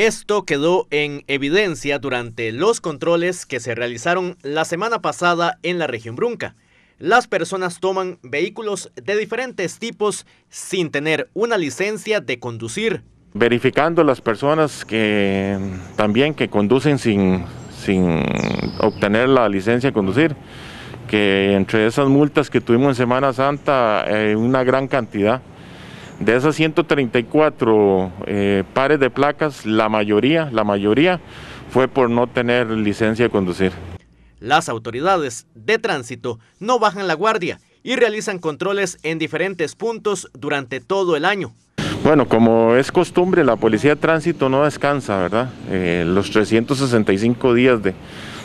Esto quedó en evidencia durante los controles que se realizaron la semana pasada en la región Brunca. Las personas toman vehículos de diferentes tipos sin tener una licencia de conducir. Verificando las personas que también que conducen sin, sin obtener la licencia de conducir, que entre esas multas que tuvimos en Semana Santa, eh, una gran cantidad de esas 134 eh, pares de placas, la mayoría, la mayoría fue por no tener licencia de conducir. Las autoridades de tránsito no bajan la guardia y realizan controles en diferentes puntos durante todo el año. Bueno, como es costumbre, la Policía de Tránsito no descansa, ¿verdad? Eh, los 365 días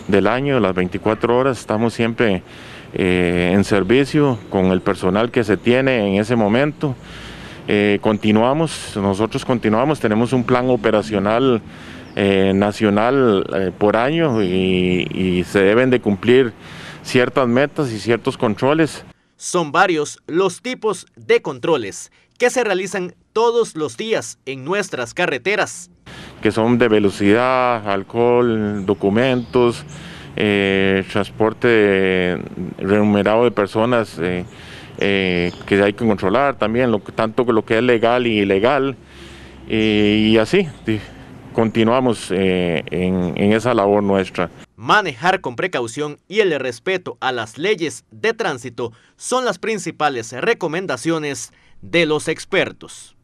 del año, las 24 horas, estamos siempre eh, en servicio con el personal que se tiene en ese momento. Eh, continuamos, nosotros continuamos, tenemos un plan operacional eh, nacional eh, por año y, y se deben de cumplir ciertas metas y ciertos controles. Son varios los tipos de controles que se realizan todos los días en nuestras carreteras. Que son de velocidad, alcohol, documentos, transporte remunerado de personas eh, que hay que controlar también, lo, tanto lo que es legal y ilegal, eh, y así continuamos eh, en esa labor nuestra. Manejar con precaución y el respeto a las leyes de tránsito son las principales recomendaciones de los expertos.